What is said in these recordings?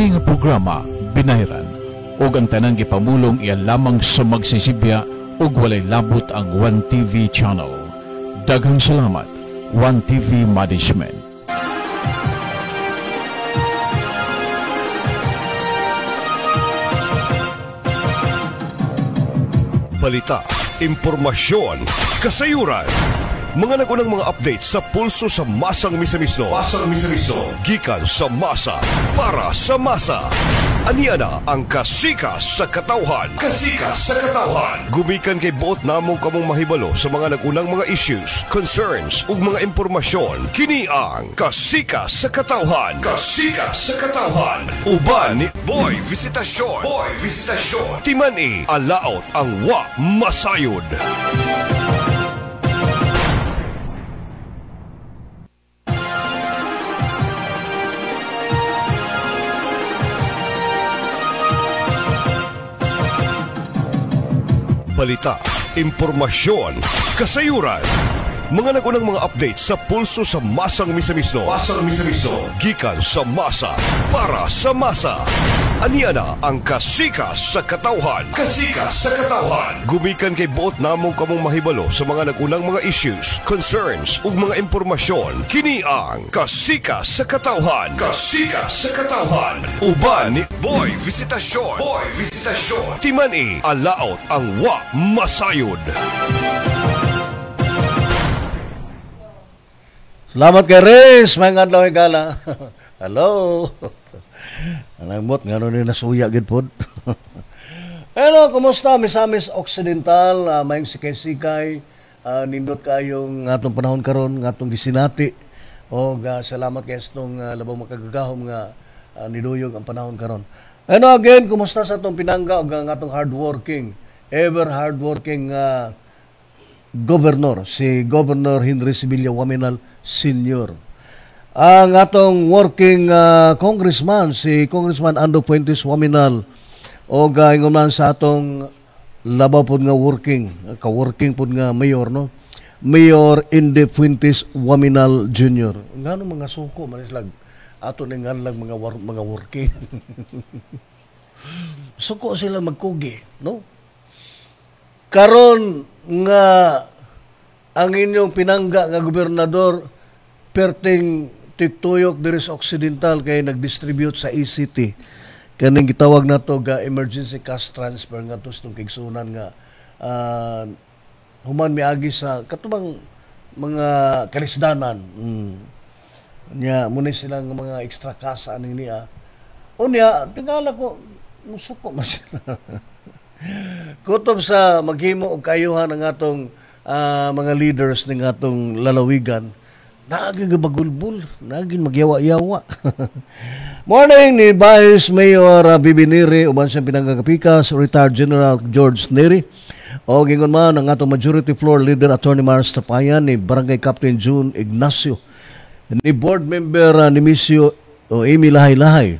kani nga programa binayran og ang tanang gipamulong iya lamang sa magsisibya og walay labot ang 1TV channel. Daghang salamat 1TV Management. balita, impormasyon, kasayuran mga nagunang mga updates sa pulso sa Masang Misamisno. Masang Misamisno. Gikan sa masa para sa masa. Aniana ang kasikas sa katawhan. Kasikas sa katawhan. Gumikan kay buot namo kamong mahibalo sa mga nagunang mga issues, concerns ug mga impormasyon. Kini ang kasikas sa katawhan. Kasikas sa katawhan. Uban ni Boy Visitasyon. Boy Visitasyon. Timani alaot ang wa masayod. Masayod. balita, impormasyon, kasayuran mga nagunang mga updates sa pulso sa Masang Misamisno. Masang Misamisno. Gikan sa masa para sa masa. Aniya na ang kasika sa katawhan. Kasika sa katawhan. Gumikan kay buot namong kamong mahibalo sa mga nagunang mga issues, concerns ug mga impormasyon kini ang kasika sa katawhan. Kasika sa katawhan. Uban ni Boy Visitasyon. Boy Visitasyon. Timan i alaot ang wa masayod. Thank Salamat kay Reyes, may nga daw gala. Hello. Anangmot, nga nun nasuya gid pod. Hello, kumusta? Misamis Occidental, uh, ah, mayong sikay-sikay. Uh, nindot kayong atong panahon karon ngatong gisinati. O uh, ah, salamat kay itong uh, labang makagagahom nga uh, niduyog ang panahon karon. Ano again, kumusta sa atong Pinanga o nga atong hardworking, ever hardworking uh, governor, si Governor Henry Sibilya Waminal Sr. Ang atong working uh, congressman, si Congressman Ando Puentes Waminal, o gayon man sa atong labaw pod nga working, ka-working pod nga mayor, no? Mayor Inde Fuentes Waminal Jr. Ngano mga suko manislag ato ning lang mga war, mga working. suko sila magkugi, no? karon nga ang inyong pinangga nga gobernador perting tituyok diri sa Occidental kay nagdistribute sa ECT kaning gitawag nato ga emergency cash transfer nga to sa kigsunan nga uh, human miagi sa katubang mga kalisdanan mm. nya muna ng mga extra kasa aning niya o tingala ko musuko man Kutob sa maghimo og kayuhan ng atong uh, mga leaders ng atong lalawigan, nagagabagulbul, naging magyawa-yawa. Morning ni Vice Mayor uh, ah, Bibiniri, uban siyang pinanggagapikas, retired General George Neri. O gingon man ang atong majority floor leader Attorney Mars Tapayan ni Barangay Captain June Ignacio ni board member uh, ni Misio o Amy Lahay-Lahay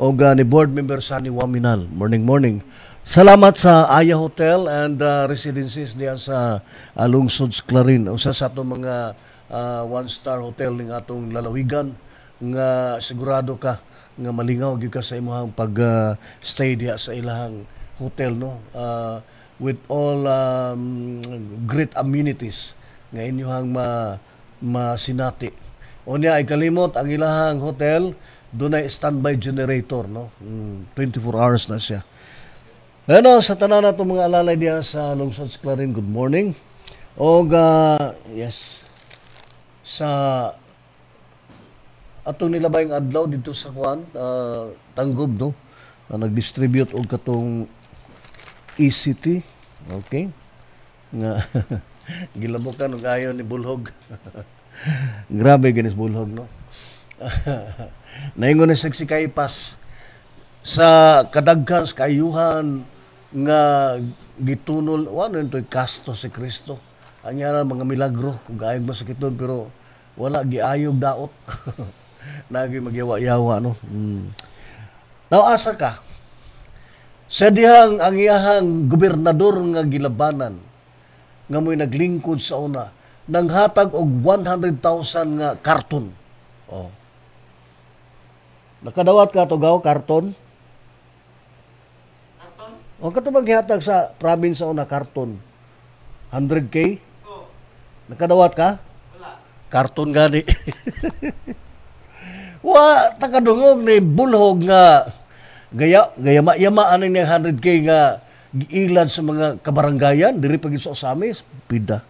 o uh, ni board member Sunny Waminal. Morning, morning. Salamat sa Aya Hotel and uh, Residences diyan sa uh, Lungsod Clarin. Usa sa ato mga uh, one-star hotel ning atong lalawigan nga sigurado ka nga malingaw gyud ka sa imong pag uh, stay diha sa ilahang hotel no. Uh, with all um, great amenities nga inyohang ma masinati. Unya ay kalimot ang ilahang hotel dunay standby generator no. Mm, 24 hours na siya ano, sa tanan na mga alalay diha sa Lungsod sa Clarin, good morning. O, uh, ah, yes, sa ato nila ba yung adlaw dito sa Kwan, uh, ah, Tanggob, no? Na nag-distribute og katong ECT, okay? Nga, gilabokan og ayo ni Bulhog. Grabe ganis Bulhog, no? Naingon na sa si sa kadagkas kayuhan nga gitunol wano intoy kasto si Kristo anya na mga milagro gaayog masakiton pero wala giayog daot nagi magyawa-yawa no mm. now asa ka sa dihang ang iyahang gobernador nga gilabanan nga mo'y naglingkod sa una nang hatag og 100,000 nga karton oh nakadawat ka to gaw karton o katubang gihatag sa province na karton. 100k? Oo. Nakadawat ka? Wala. Karton gani. Wa takadungog ni bulhog nga gaya gayama yama ani ni 100k nga giilad sa mga kabaranggayan diri pagin sa Osamis pida.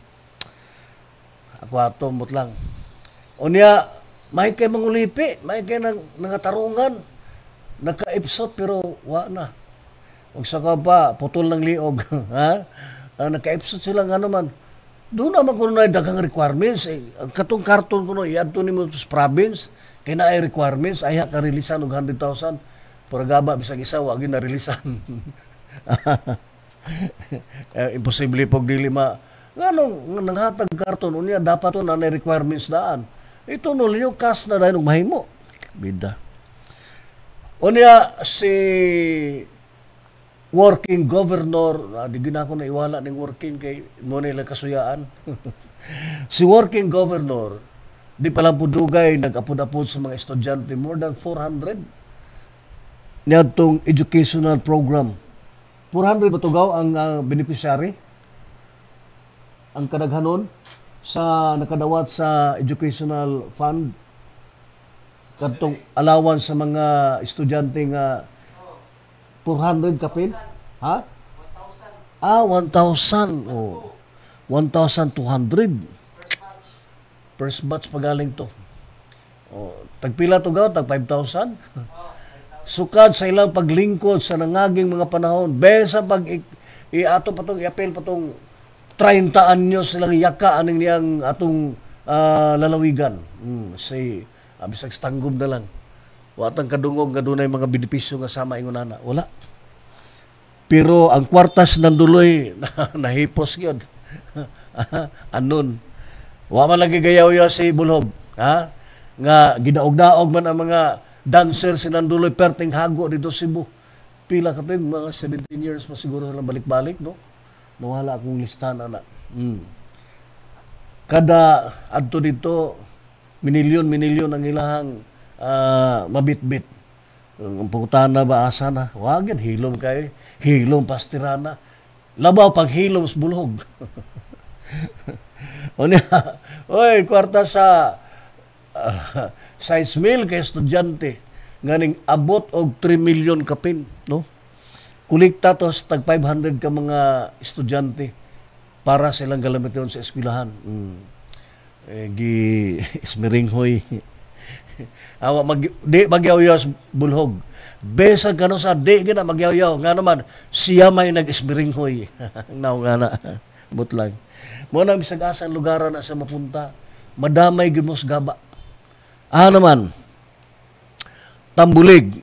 Ako ato mot lang. Unya may kay mangulipi, may kay nang nangatarungan, nakaipsot pero wa na o saka pa, putol ng liog, ha? Uh, ah, naka-episode sila nga naman. Doon naman kung na dagang requirements, eh, katong karton ko no, i-add ni mo sa province, kaya na ay requirements, ay ka releasean og 100,000, para gaba, bisag isa, wag yun na-releasean. eh, imposible pag dili ma, nganong nanghatag karton, unya, dapat to na requirements daan. Ito no, yung kas na dahil mahimo. Bida. Unya, si working governor, uh, di ginako na iwala ning working kay Monela kasuyaan. si working governor, di pa lang pudugay nag-apod-apod sa mga estudyante more than 400 niadtong educational program. 400 ba tugaw ang uh, beneficiary? Ang kadaghanon sa nakadawat sa educational fund kadtong eh, alawan sa mga estudyante nga uh, 400 kapil? Ha? 1,000. Ah, 1,000. Oh. 1,200. First batch pagaling to. Oh, tagpila to gaw, tag 5,000. Sukad sa ilang paglingkod sa nangaging mga panahon, besa pag iato pa tong iapel pa tong 30 anyos silang yaka aning niyang atong uh, lalawigan. Mm, say, abisag ah, stanggom na lang. Watang kadungog nga dunay mga benepisyo nga sama ingon ana. Wala. Pero ang kwartas ng duloy, nahipos gyud. Anon. Wa man lagi gayaw yo si Bulhog. Ha? Nga ginaog-daog man ang mga dancer si Nanduloy perting hago dito Cebu. Pila ka din, mga 17 years pa siguro lang balik-balik, no? Nawala akong listahan, ana. Hmm. Kada adto dito, minilyon-minilyon ang ilahang uh, mabitbit. Ang putana ba asa na? Wagin, hilom kay hilom pastirana. Labaw pag hilom sa bulhog. o niya, oy, kwarta sa uh, sa Ismail kay estudyante nganing abot og 3 million kapin, no? Kulikta to sa tag 500 ka mga estudyante para silang galamiton sa eskwelahan. Mm. Eh, gi Ismiringhoy. Awa mag di magyawyaw bulhog. Besag kano sa di gina magyawyaw nga naman siya may nag-ismiringhoy. Nao nga na butlang. Mo na bisag asa lugar na sa mapunta. Madamay gyud mo gaba. Ah naman. Tambulig.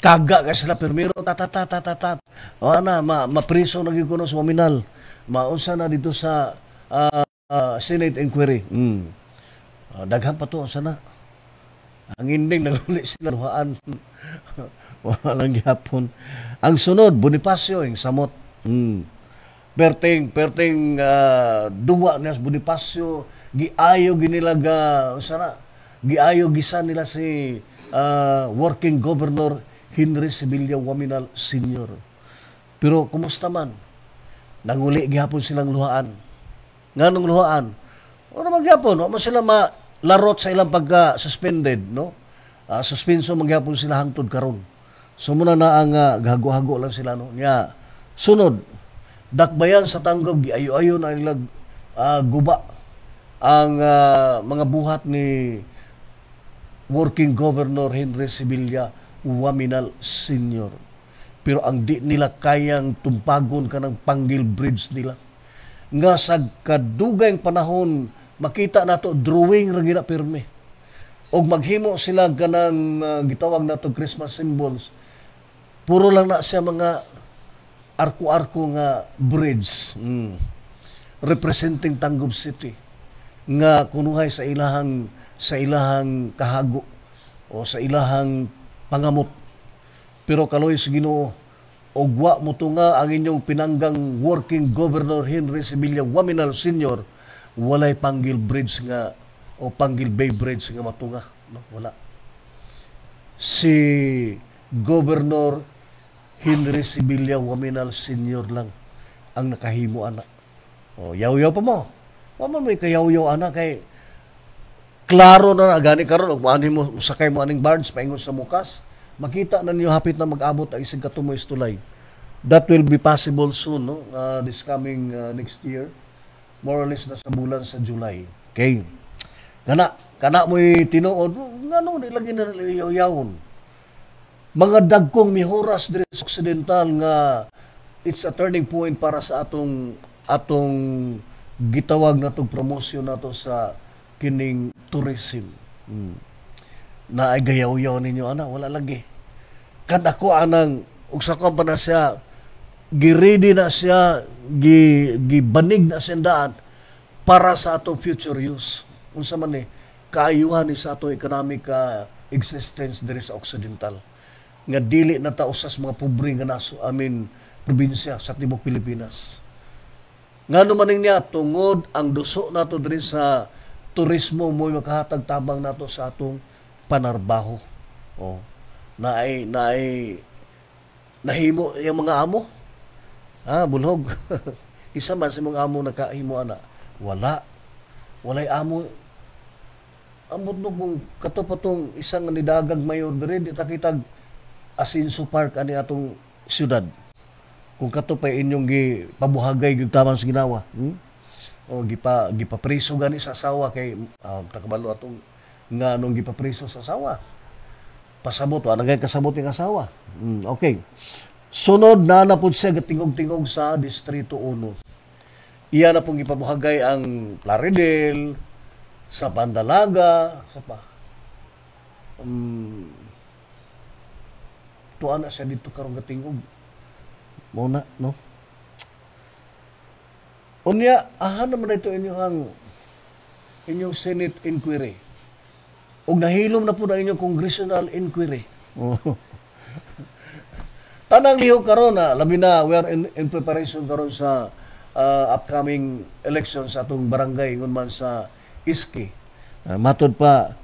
Kaga ka sila permiro tatatatatat. O ana ma mapriso na gyud kuno sa nominal. Maunsa na dito sa uh, uh, Senate inquiry. Mm. Uh, daghan pa to sana. Ang inding naguli sila duhaan. Wala lang gihapon. Ang sunod, Bonifacio, yung samot. Mm. Perting, perting uh, duwa niya Bonifacio, giayo ginilaga, sana, giayo gisa nila si uh, working governor Henry Sibilia Waminal Senior. Pero kumusta man, nanguli gihapon silang luhaan. Nga nung luhaan, o naman gihapon, o sila ma larot sa ilang pagka suspended no uh, suspenso mangyapon sila hangtod karon so muna na ang uh, ah, gago-hago lang sila no nya sunod dakbayan sa tanggap giayo-ayo na nila uh, guba ang uh, mga buhat ni working governor Henry Sibilia Waminal Senior pero ang di nila kayang tumpagon kanang panggil Bridge nila nga sa kadugayng panahon makita nato drawing ra gina pirmi og maghimo sila kanang uh, ah, gitawag nato Christmas symbols puro lang na siya mga arko-arko nga bridge mm. representing Tangub City nga kunuhay sa ilahang sa ilahang kahago o sa ilahang pangamot pero kaloy sa Ginoo og wa mo nga ang inyong pinanggang working governor Henry Sibilia Waminal Senior walay panggil bridge nga o panggil bay bridge nga matunga no wala si Governor Henry Sibilia Waminal Senior lang ang nakahimo ana o yaw-yaw pa mo wala may kayaw-yaw ana kay klaro na na gani karon og maani mo sakay mo aning barge paingon sa mukas makita na ninyo hapit na mag-abot ang isang katumoy tulay. That will be possible soon, no? Uh, this coming uh, next year more or less na sa bulan sa July. Okay. Kana kana mo'y tinuod ngano di lagi na yawon. Mga dagkong mihoras dire sa occidental nga it's a turning point para sa atong atong gitawag na itong promosyon na to sa kining tourism. Hmm. Na ay gayaw-yaw ninyo, ana, wala lagi. Kadako anang, ug sa pa na siya, giredy na siya, gi, gibanig na siya para sa atong future use. Unsa man ni, eh, kaayuhan ni sa atong economic uh, existence diri sa Occidental. Nga dili na ta usas mga pobre nga naso, I mean, probinsya sa Tibok Pilipinas. Nga naman niya, tungod ang duso nato diri sa turismo mo makahatag tabang nato sa atong panarbaho. Oh. Naay, naay, nahimo yung mga amo Ah, bulog Isa man sa mong amo nakahimo ana. Wala. Walay amo. Ang bundok kung katupatong isang nidagang mayor diri di takitag Asinso Park ani atong syudad. Kung katopay inyong gi pabuhagay gid sa ginawa. Hmm? O gipa gipapriso gani sa asawa kay uh, takabalo atong nga nung gipapriso sa asawa. Pasabot, wa nagay kasabot yung asawa. Hmm, okay. Sunod na napod siya tingog-tingog sa Distrito 1. Iya na pong ipabuhagay ang Plaridel, sa Bandalaga, sa pa. Um, tuan na siya dito karong gatingog. Muna, no? Unya, aha naman na ito inyong inyong Senate inquiry. Og nahilom na po na inyong congressional inquiry. Oh. Tanang lihog karon na labi na we are in, in preparation karon sa uh, upcoming election sa atong barangay ngon man sa Iski. Uh, matod pa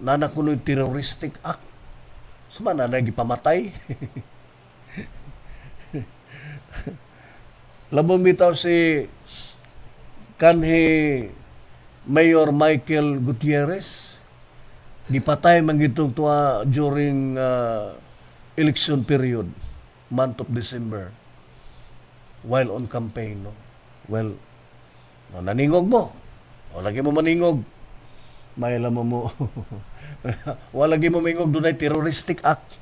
na kuno terroristic act. Sama na lagi pamatay. Labong bitaw si kanhi Mayor Michael Gutierrez dipatay man gitong tuwa during uh, election period month of December while on campaign. No? Well, no, naningog mo. O lagi mo maningog. Maila mo mo. Wala lagi mo mingog dunay terroristic act.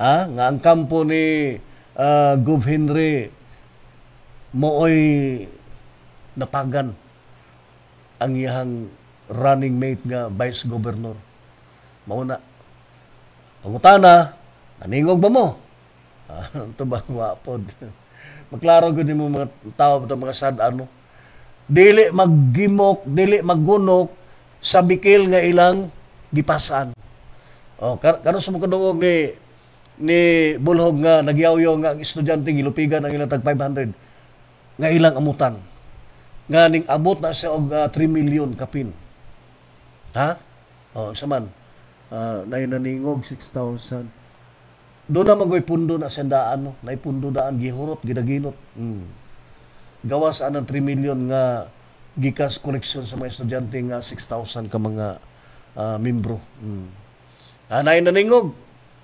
Ha? Nga ang kampo ni uh, Gov Henry mooy napagan ang iyang running mate nga vice governor. Mauna. Pangutana, naningog ba mo? uh, tubang wapod. Maklaro gud mo mga tao to mga sad ano. Dili maggimok, dili maggunok sa bikil nga ilang gipasan. Oh, kar karon sa mga ni ni Bulhog nga nagyawyo nga ang estudyante gilupigan ang ilang tag 500 nga ilang amutan. Nga ning abot na sa og uh, ah, 3 million kapin. Ha? Oh, saman. Uh, ah, na ningog 6,000. Doon na magoy pundo na sa daan, no? naipundo daan, gihurot, gidaginot. Mm. Gawas anang 3 million nga gikas koleksyon sa mga estudyante nga 6,000 ka mga uh, membro. Mm. Anay ah, na ningog.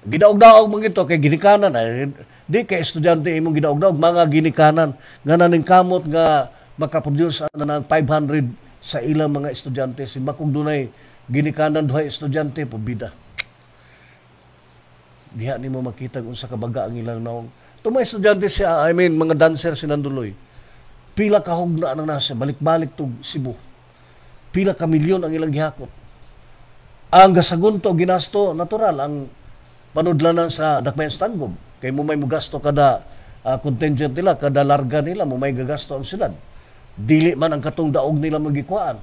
Gidaog-daog mong ito kay ginikanan. Ay, di kay estudyante imong gidaog-daog mga ginikanan nga naning kamot nga makaproduce na ng 500 sa ilang mga estudyante. Si Makong dunay ginikanan duhay estudyante, pabida diha nimo makita unsa ka baga ang ilang naong tumay estudyante siya I mean mga dancer si Nanduloy pila ka hugna nang nasa balik-balik tug Cebu pila ka milyon ang ilang gihakot ang gasagunto ginasto natural ang panudlanan sa dakbayan Stangob kay mo may mugasto kada uh, contingent nila kada larga nila mo may gagasto ang silad dili man ang katong daog nila magikuan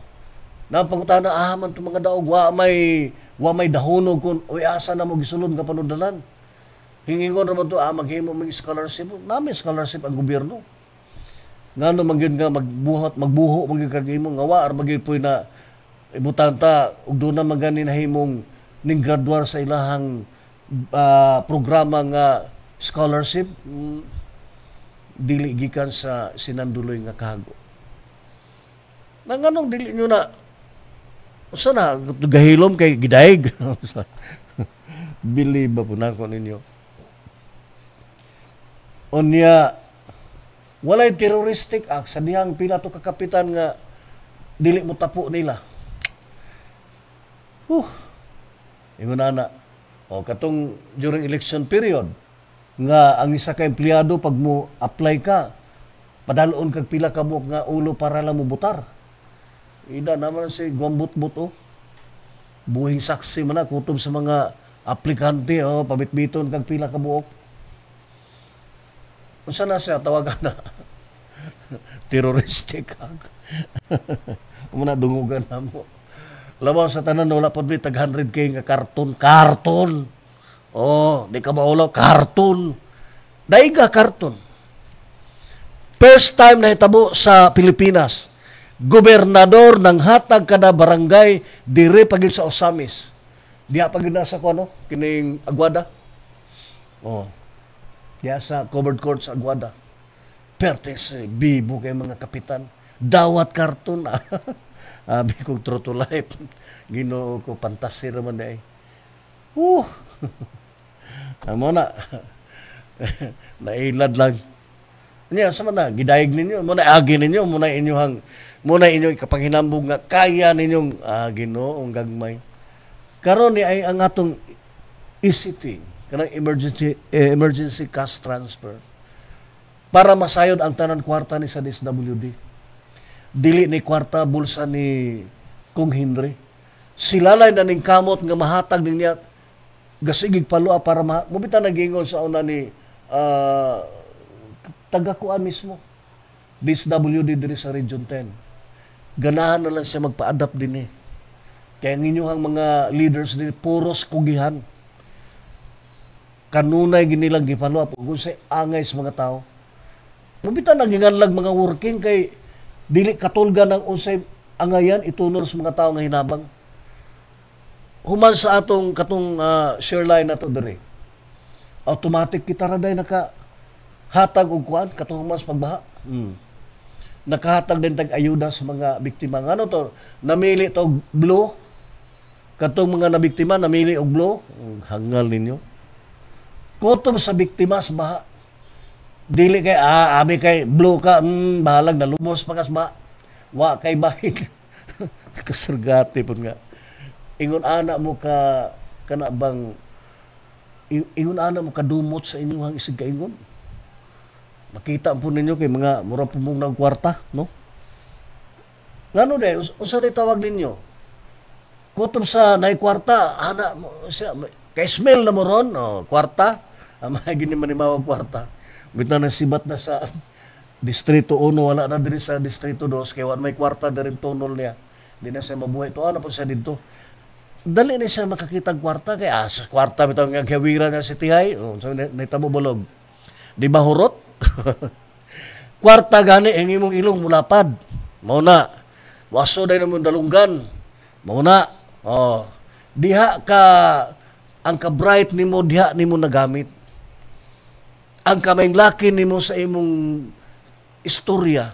na pangutana ah man mga daog wa may Wa may dahonog kun uy asa na mo gisulod nga panudalan. Hingingon ra mo to ah, maghimo mag scholarship. Nami scholarship ang gobyerno. Ngano man nga magbuhat magbuho man gyud kag imo nga wa magid puy na ibutan ta ug do na magani na himong ning graduar sa ilahang uh, programa nga scholarship mm, dili gikan sa sinanduloy nga kahago. Nanganong dili nyo na Usa na gahilom kay gidayeg. Believe ba po na ko ninyo? Unya walay terroristic acts sa dihang pila to kakapitan nga dili mo tapo nila. Huh. Ingon ana o katong during election period nga ang isa ka empleyado pag mo apply ka padalon kag pila ka mo nga ulo para lang mo butar. Ida naman si gombut Buto. Oh. Buhing saksi man na, kutob sa mga aplikante oh, pabitbiton kag pila ka buok. Unsa na siya tawagan na? Terroristic ang. Muna dungugan na mo. Labaw sa tanan wala pod bitag 100k nga karton, karton. Oh, di ka maulaw karton. Daiga karton. First time na hitabo sa Pilipinas gobernador ng hatag kada barangay dire pagin sa Osamis. Diha pagin na sa ano? kining Aguada. Oh. Diha sa covered court sa Aguada. Pertes bibo kay mga kapitan. Dawat karton. Ah. Abi kong trotulay. Ginoo ko pantasi ra man day. Uh. Amo na. Nailad lang. Niya, ano sa na, gidayag ninyo, muna agi ninyo, muna hang muna inyo ikapanghinambog nga kaya ninyong uh, Ginoong gagmay. Karon ni ay ang atong ECT, kanang emergency eh, emergency cash transfer para masayod ang tanan kwarta ni sa SWD. Dili ni kwarta bulsa ni Kung Henry. Silalay na ning kamot nga mahatag niya gasigig palua ah, para ma mubita nagingon sa una ni uh, ah, taga mismo. DSWD diri sa Region 10 ganahan na lang siya magpa-adapt din eh. Kaya ang inyong mga leaders din, puros kugihan. Kanunay ginilang gipalo apo kung sa angay sa mga tao. Mabita naginganlag mga working kay dili katulga ng unsay angayan itunor sa mga tao nga hinabang. Human sa atong katong uh, share line na to dire. Automatic kita ra day naka hatag og kuan katong mas pagbaha. Mm nakahatag din tag ayuda sa mga biktima ngano to namili to blue katong mga nabiktima namili og blue hangal ninyo kutob sa biktima sa baha dili kay ah, abi kay blue ka mm, bahalag nalumos pa kas ba wa kay bahin kasargati pud nga ingon ana mo ka kana bang ingon ana mo ka dumot sa inyong isig kaingon Makita po ninyo kay mga mura po mong nagkwarta, no? Ngano de, usa ni tawag ninyo? Kutob sa naikwarta, ana, siya, kay smell na mo ron, oh, kwarta, ang mga ginimanimawa kwarta. Bita na sibat na sa Distrito 1, wala na diri sa Distrito 2, kay may kwarta na rin tunol niya. Hindi na siya mabuhay. Tuwa ano na po siya dito. Dali na siya makakita ang kwarta. Kaya ah, kwarta, bitaw nga gawiran niya si Tihay. Oh, so, naitabo bulog. Di ba hurot? Kwarta gani ang eh, imong ilong mulapad. Mao na. Waso dai namon dalunggan. Mao na. Oh. Diha ka ang ka bright nimo diha nimo nagamit. Ang kamay kaminglaki nimo sa imong istorya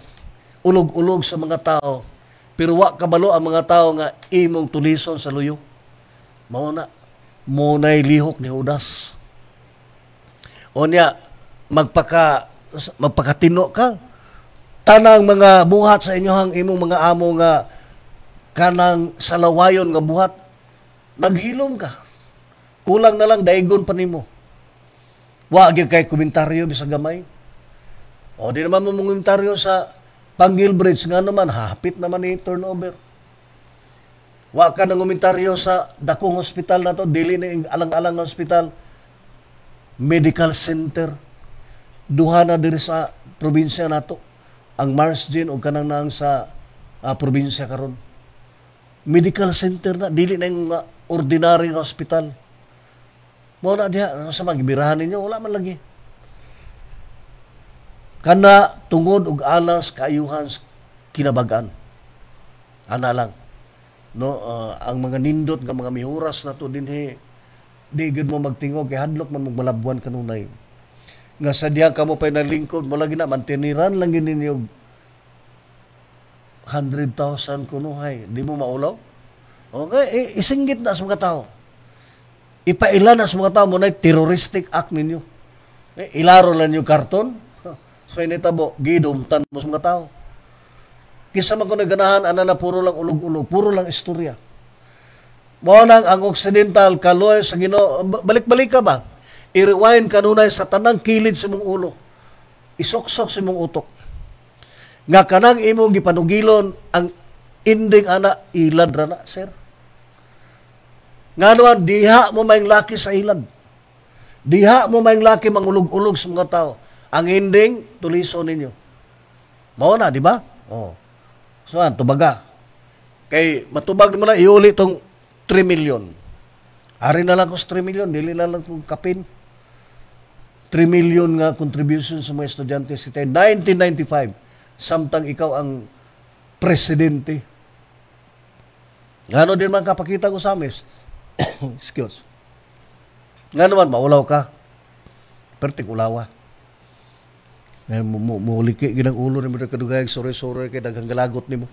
ulog-ulog sa mga tao pero wa kabalo ang mga tao nga imong tulison sa luyo. Mao na mo lihok ni Judas. Onya magpaka magpakatino ka tanang mga buhat sa inyohang imong mga amo nga kanang salawayon nga buhat naghilom ka kulang na lang daigon pa nimo wa gyud kay komentaryo bisag gamay o di naman mo komentaryo sa Pangilbridge nga naman hapit naman ni turnover wa ka nang komentaryo sa dakong hospital na to dili na alang-alang hospital medical center duha na diri sa probinsya nato ang Marsden o kanang naang sa uh, probinsya karon medical center na dili na yung uh, ordinary hospital mo na diha ano sa magibirahan ninyo wala man lagi kana tungod og alas kaayuhan kinabagan ana lang no uh, ang mga nindot nga mga mihuras na to dinhi di gud mo magtingog kay hadlok man mo malabuan kanunay nga sadya ka mo pa nalingkod mo lagi na mantiniran lang gini niyo 100,000 kunuhay di mo maulaw okay isinggit na sa mga tao ipailan na sa mga tao mo na terroristic act ninyo eh, ilaro lang yung karton so initabo gidumtan mo sa mga tao kisa man ko naganahan ana na puro lang ulog-ulog puro lang istorya mo lang ang occidental kaloy sa Ginoo balik-balik ka ba I-rewind kanunay sa tanang kilid sa mong ulo. Isoksok sa mong utok. Nga kanang imong gipanugilon ang ending ana ilad ra na, sir. Nga naman, diha mo maing laki sa ilad. Diha mo maing laki mangulog-ulog sa mga tao. Ang ending, tuliso ninyo. Mao na, di ba? Oh. So, ah, tubaga. Kay matubag mo na iuli tong 3 million. Ari na lang ko 3 million, dili na lang kong kapin. 3 million nga contribution sa mga estudyante si Tay 1995 samtang ikaw ang presidente. Ngano din man kapakita ko sa amis. Excuse. Ngano man maulaw ka. Perting ulawa. Ngayon eh, mo muliki ginang ulo ni mga kadugay sore-sore kay daghang galagot nimo.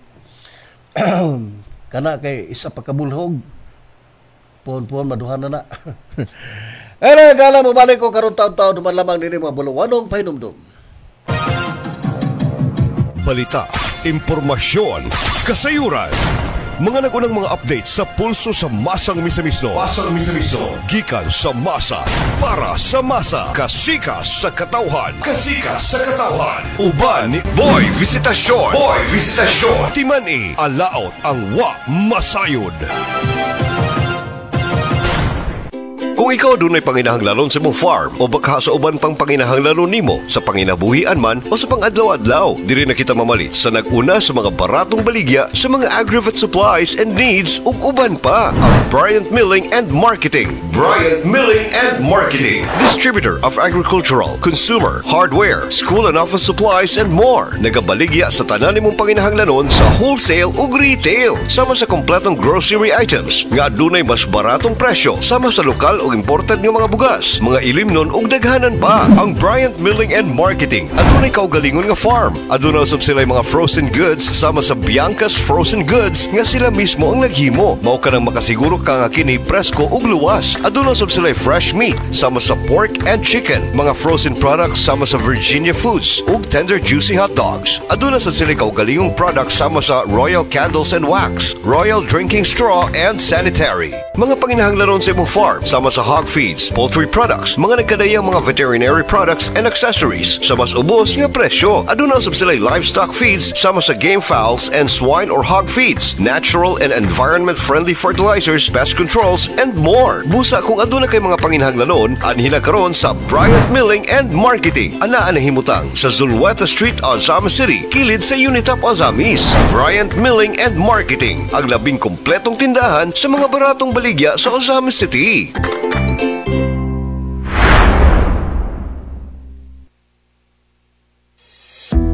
Kana kay isa pa kabulhog. Pon-pon maduhan na na. Era gala mo balik ko karon taon-taon naman lamang din mga buluwanong pahinumdum. Balita, impormasyon, kasayuran. Mga nagunang mga update sa pulso sa masang misamisno. Masang misamisno. Gikan sa masa para sa masa. Kasika sa katawhan. Kasika sa katawhan. Uban ni Boy Visitasyon. Boy Visitasyon. Timani, alaot ang wa masayod. Masayod. Kung ikaw dun ay panginahanglaron sa mong farm o baka sa uban pang panginahanglaron nimo sa panginabuhian man o sa pangadlaw-adlaw, diri na kita mamalit sa naguna sa mga baratong baligya sa mga aggregate supplies and needs ug uban pa. Ang Bryant Milling and Marketing. Bryant Milling and Marketing. Distributor of agricultural, consumer, hardware, school and office supplies and more. Nagabaligya sa tanan nimong panginahanglanon sa wholesale ug retail sama sa kompletong grocery items nga dunay mas baratong presyo sama sa lokal ug imported nga mga bugas, mga ilimnon ug daghanan pa. Ang Bryant Milling and Marketing adunay kaugalingon nga farm. Aduna usab sila mga frozen goods sama sa Bianca's Frozen Goods nga sila mismo ang naghimo. Mao ka nang makasiguro ka nga kini presko ug luwas. Aduna usab sila fresh meat sama sa pork and chicken, mga frozen products sama sa Virginia Foods ug tender juicy hot dogs. Aduna sa sila kaugalingon products sama sa Royal Candles and Wax, Royal Drinking Straw and Sanitary. Mga panginahanglaron sa imong farm sama sa sa hog feeds, poultry products, mga nagkadayang mga veterinary products and accessories sa mas ubos nga presyo. Aduna sab sila livestock feeds sama sa game fowls and swine or hog feeds, natural and environment-friendly fertilizers, pest controls, and more. Busa kung aduna kay mga panginhanglanon, anhin na karon sa Bryant Milling and Marketing. Ana na himutang sa Zulueta Street, Ozama City, kilid sa Unitap Ozamis. Bryant Milling and Marketing, ang labing kompletong tindahan sa mga baratong baligya sa Ozama City.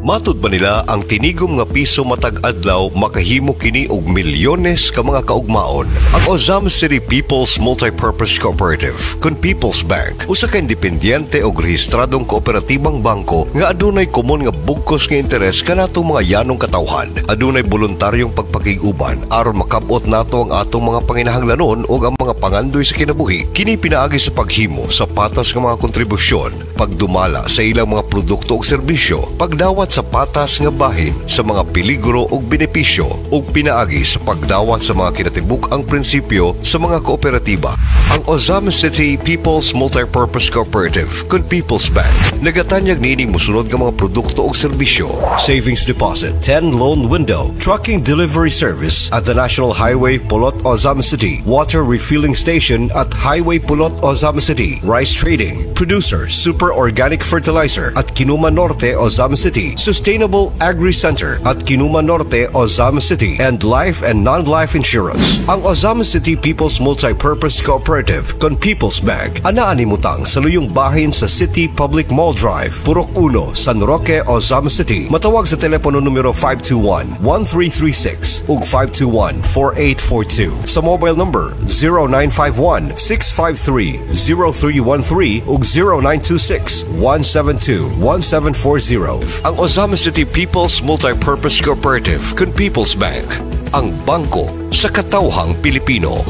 Matud ba nila ang tinigom nga piso matag adlaw makahimo kini og milyones ka mga kaugmaon? Ang Ozam City People's Multipurpose Cooperative, kun People's Bank, usa ka independyente og rehistradong kooperatibang bangko nga adunay komon nga bugkos nga interes kanato mga yanong katawhan. Adunay voluntaryong pagpakiguban aron makabot nato ang atong mga panginahanglanon o ang mga pangandoy sa kinabuhi. Kini pinaagi sa paghimo sa patas nga mga kontribusyon pagdumala sa ilang mga produkto o serbisyo, pagdawat sa patas nga bahin sa mga peligro o benepisyo o pinaagi sa pagdawat sa mga kinatibuk ang prinsipyo sa mga kooperatiba. Ang Ozam City People's Multipurpose Cooperative kun People's Bank nagatanyag nining musunod nga mga produkto o serbisyo. Savings Deposit, 10 Loan Window, Trucking Delivery Service at the National Highway Pulot Ozam City, Water Refilling Station at Highway Pulot Ozam City, Rice Trading, Producer, Super Organic Fertilizer at Kinuma Norte, Ozam City, Sustainable Agri Center at Kinuma Norte, Ozam City, and Life and Non-Life Insurance. Ang Ozam City People's Multi-Purpose Cooperative, Con People's Bank, anaanimutang sa luyong bahin sa City Public Mall Drive, Purok Uno, San Roque, Ozam City. Matawag sa telepono numero 521-1336 ug 521-4842 sa mobile number 0951 653 0313 ug 0926 0916-172-1740 ang Osama City People's Multipurpose Cooperative kun People's Bank, ang bangko sa katawhang Pilipino.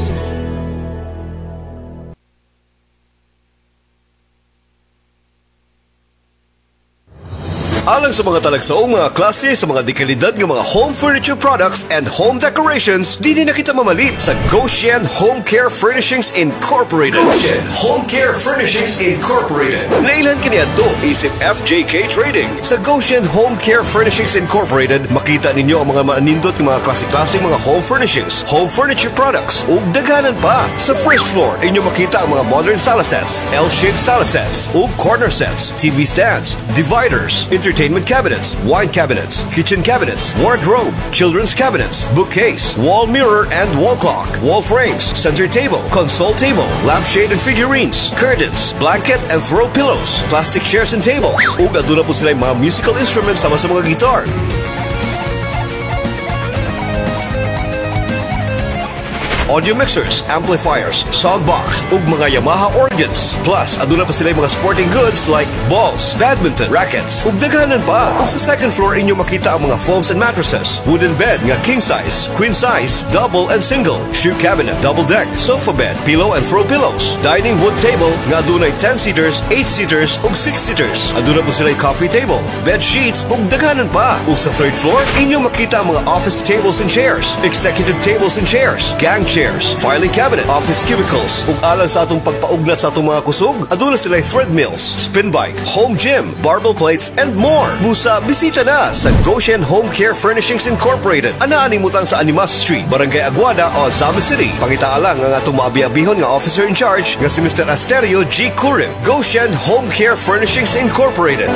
Alang sa mga talagsaong mga klase sa mga dekalidad ng mga home furniture products and home decorations, di na kita mamali sa Goshen Home Care Furnishings Incorporated. Goshen Home Care Furnishings Incorporated. Nailan kaniya to isip FJK Trading. Sa Goshen Home Care Furnishings Incorporated, makita ninyo ang mga manindot ng mga klase-klaseng mga home furnishings, home furniture products, ug daghanan pa. Sa first floor, inyo makita ang mga modern sala sets, L-shaped sala sets, ug corner sets, TV stands, dividers, entertainment entertainment cabinets, wine cabinets, kitchen cabinets, wardrobe, children's cabinets, bookcase, wall mirror and wall clock, wall frames, center table, console table, lampshade and figurines, curtains, blanket and throw pillows, plastic chairs and tables. Ug aduna po sila mga musical instruments sama sa mga guitar. audio mixers, amplifiers, soundbox, ug mga Yamaha organs. Plus, aduna pa sila mga sporting goods like balls, badminton, rackets, ug daghanan pa. Ug sa second floor inyo makita ang mga foams and mattresses, wooden bed nga king size, queen size, double and single, shoe cabinet, double deck, sofa bed, pillow and throw pillows, dining wood table nga adunay 10 seaters, 8 seaters ug 6 seaters. Aduna po sila coffee table, bed sheets ug daghanan pa. Ug sa third floor inyo makita ang mga office tables and chairs, executive tables and chairs, gang chairs, chairs, filing cabinet, office cubicles, ug alang sa atong pagpauglat sa atong mga kusog, aduna sila treadmills, spin bike, home gym, barbell plates, and more. Busa, bisita na sa Goshen Home Care Furnishings Incorporated. mo tang sa Animas Street, Barangay Aguada, o Zama City. Pangitaa lang ang atong maabi nga officer in charge nga si Mr. Asterio G. Kurim, Goshen Home Care Furnishings Incorporated.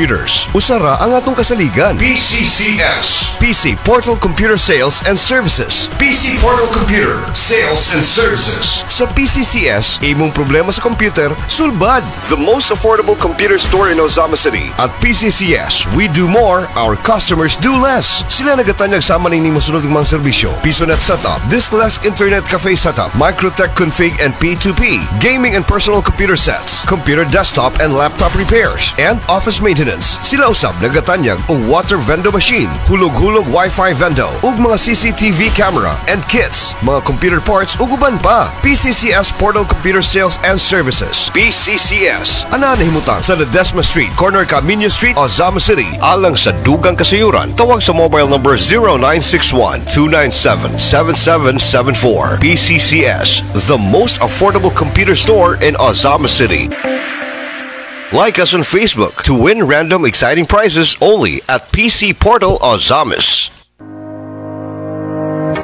computers. Usara ang atong kasaligan. PCCS. PC Portal Computer Sales and Services. PC Portal Computer Sales and Services. Sa PCCS, imong problema sa computer, sulbad. The most affordable computer store in Ozama City. At PCCS, we do more, our customers do less. Sila nagatanyag sa maning ni masunod ng mga serbisyo. PisoNet Setup, Diskless Internet Cafe Setup, Microtech Config and P2P, Gaming and Personal Computer Sets, Computer Desktop and Laptop Repairs, and Office Maintenance maintenance, sila usab nagatanyag og water vendor machine, hulog-hulog wifi vendor, ug mga CCTV camera and kits, mga computer parts ug uban pa. PCCS Portal Computer Sales and Services. PCCS. Ana nahimutang sa Ledesma Street, corner Camino Street, Ozama City, alang sa dugang kasayuran. Tawag sa mobile number 0961-297-7774. PCCS, the most affordable computer store in Ozama City. Like us on Facebook to win random exciting prizes only at PC Portal Ozamis.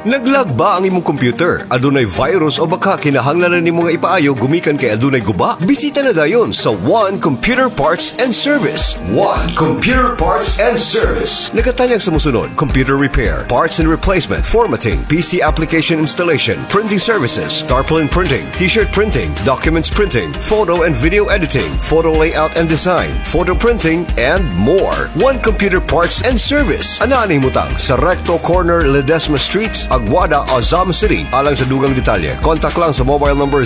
Naglag ba ang imong computer? Adunay virus o baka kinahanglan na nimo nga ipaayo gumikan kay adunay guba? Bisita na dayon sa One Computer Parts and Service. One Computer Parts and Service. Nagatanyag sa musunod, computer repair, parts and replacement, formatting, PC application installation, printing services, tarpaulin printing, t-shirt printing, documents printing, photo and video editing, photo layout and design, photo printing, and more. One Computer Parts and Service. Anaanin mo tang sa Recto Corner, Ledesma Street, Complex, Aguada, Azam City. Alang sa dugang detalye, contact lang sa mobile number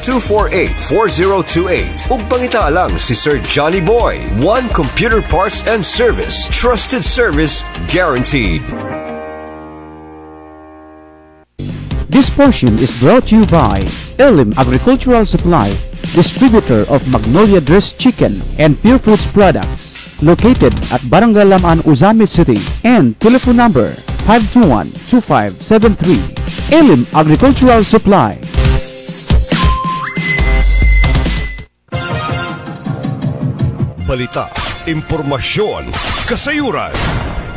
0963-248-4028. Ug pangita lang si Sir Johnny Boy, One Computer Parts and Service. Trusted service guaranteed. This portion is brought to you by Elim Agricultural Supply, distributor of Magnolia Dressed Chicken and Pure Foods products, located at Barangay Laman, Uzami City, and telephone number 521-2573. Elim Agricultural Supply. Balita, impormasyon, kasayuran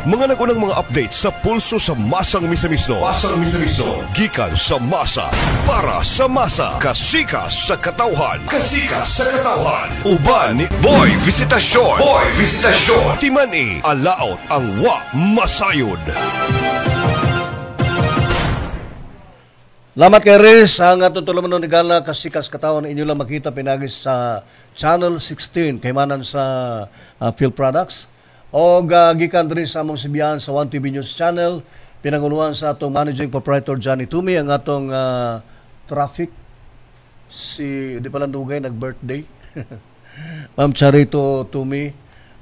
mga nagunang mga updates sa pulso sa Masang Misamisno. Masang Misamisno. Gikan sa masa. Para sa masa. Kasikas sa katawhan. Kasikas sa katawhan. Uban ni Boy Visitasyon. Boy Visitasyon. Timani. Alaot ang wa masayod. Lamat kay Riz ang atong tulaman ng gala kasikas katawan inyo lang makita pinagis sa Channel 16 kay manan sa uh, ah, Field Products o uh, gikan sa among sibiyan sa One TV News Channel pinangunuhan sa atong managing proprietor Johnny Tumi ang atong uh, traffic si di pala dugay nag birthday Ma'am Charito Tumi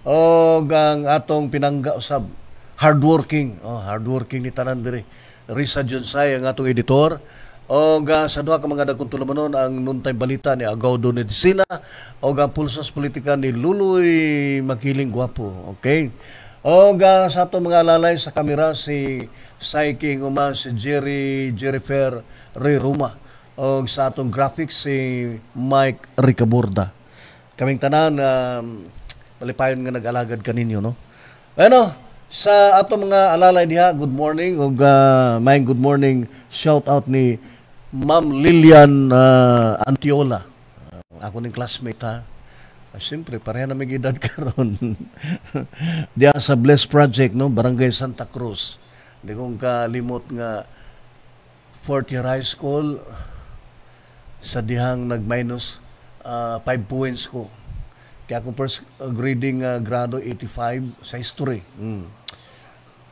o ang atong pinangga usab hardworking oh hardworking ni tanan diri Risa Jonsay ang atong editor o nga sa duha ka mga dagkong tulumanon ang nuntay balita ni Agaudo ni Sina o nga pulsas politika ni Luloy Magiling Guapo. Okay? O nga sa ato mga lalay sa kamera si Saiki Uma, si Jerry, Jerifer Fair, Ray Ruma. O sa atong graphics si Mike Ricaborda. Kaming tanan, um, malipayon nga nag-alagad kaninyo, no? Ano, sa ato mga alalay niya, good morning. O uh, good morning, shout out ni Ma'am Lilian uh, Antiola. Uh, ako ning classmate ha. Uh, Siyempre, pareha na may edad ka ron. Diya sa Bless Project, no? Barangay Santa Cruz. Hindi kong kalimot nga 40 year high school sa dihang nag-minus uh, 5 points ko. Kaya akong first uh, grading uh, grado 85 sa history. Mm.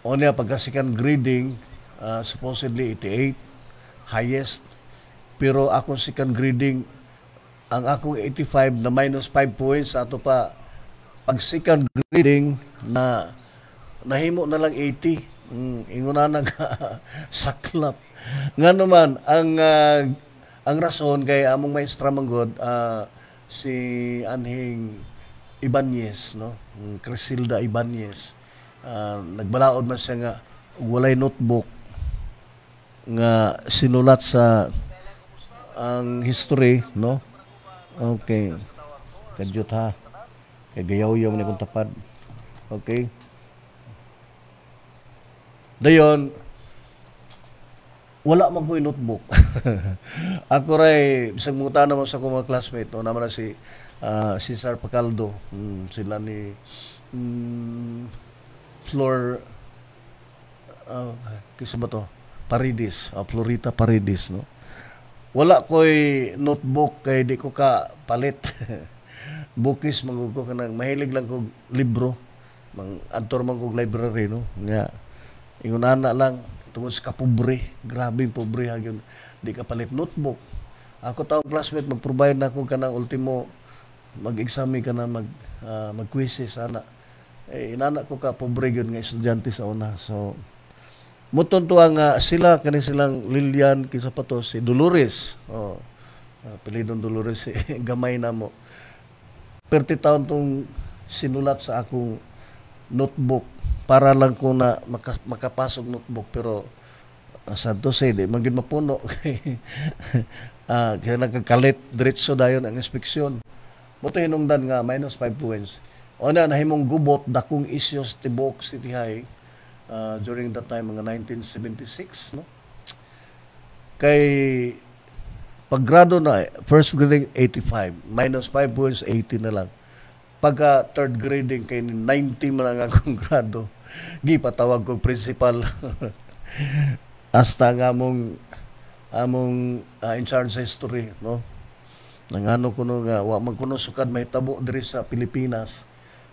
O niya, ah, pagka second grading, uh, supposedly 88 highest. Pero ako second grading, ang akong 85 na minus 5 points ato pa pag second grading na nahimo na lang 80 mm, inguna na saklap nga naman ang uh, ang rason kay among maestra manggod uh, ah, si anhing Ibanez no mm, Crisilda Ibanez uh, nagbalaod man siya nga walay notebook nga sinulat sa ang history, no? Okay. Kadyot ha. Kagayaw yung na kong tapad. Okay. Dayon, wala man ko notebook. ako ray bisag muta naman sa mga classmate no naman na si uh, ah, si Sir Pacaldo, hmm, sila ni hmm, floor uh, ah, kisa ba to? Paredes, uh, ah, Florita Paredes, no? Wala ko'y notebook kay di ko ka palit. Bukis mangugo ka nang mahilig lang kog libro. Mang antor man kog library no. Nga ingon lang tungod sa kapobre, grabe pobre hagyon. Di ka palit notebook. Ako taw classmate mag-provide na kung kanang ultimo mag-examine ka na mag uh, mag-quizzes ana. Eh inana ko ka pobre gyud nga estudyante sa una. So Muton to ang uh, sila kani silang Lilian kinsa pa to si Dolores. Oh. Uh, ah, Pilidon Dolores eh, si gamay na mo. 30 taon tong sinulat sa akong notebook para lang ko na maka, makapasok notebook pero uh, ah, sa to say di magin mapuno kay uh, ah, kaya nagkakalit diretso dayon ang inspeksyon. Muto hinungdan nga minus 5 points. Ona nahimong gubot dakong isyos tibok city high uh, during that time mga 1976 no kay paggrado na first grading 85 minus 5 points 80 na lang pagka third grading kay 90 man lang akong grado gipatawag ko principal hasta nga mong among uh, ah, in charge sa history no nang ano kuno nga wa man kuno sukad may tabo diri sa Pilipinas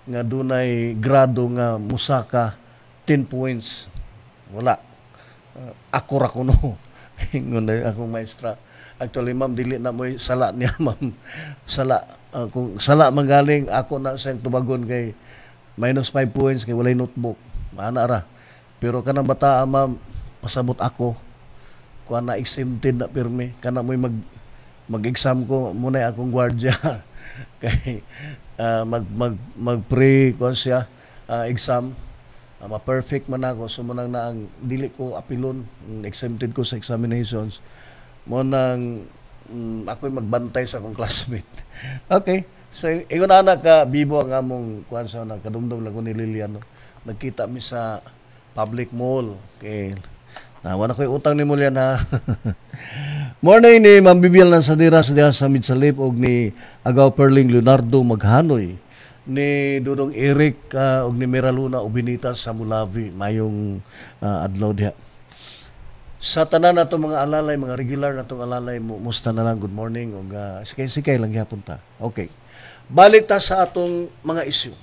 nga dunay grado nga musaka 10 points. Wala. Uh, ako ra kuno. Ingon na akong maestra. Actually, ma'am, dili na mo'y sala niya, ma'am. Sala. Uh, kung sala magaling, ako na sa tubagon kay minus 5 points kay walay notebook. Maana ra. Pero kanang bata, ma'am, pasabot ako. Kuha na exempted na pirmi. Kana mo'y mag mag-exam ko muna akong gwardiya. kay uh, mag mag mag-pre ko siya uh, exam uh, ma-perfect man ako sumunang so, na ang dili ko apilon mm, exempted ko sa examinations mo nang um, mm, ako magbantay sa akong classmate okay so ingon na ka ah, bibo ang among kuan sa nang kadumdum lang ko ni Lilian no? nagkita mi sa public mall kay Nawa na ko'y utang ni Mulyan ha. Morning ni Ma'am Bibial ng Sadira sa dira sa Midsalip og ni Agaw Perling Leonardo Maghanoy ni Dudong Eric uh, ah, og ni Meraluna o Binita sa Mulavi mayong uh, adlaw diha. Sa tanan nato mga alalay, mga regular natong alalay, musta na lang good morning og uh, ah, sikay-sikay lang gyapon ta. Okay. Balik ta sa atong mga isyu.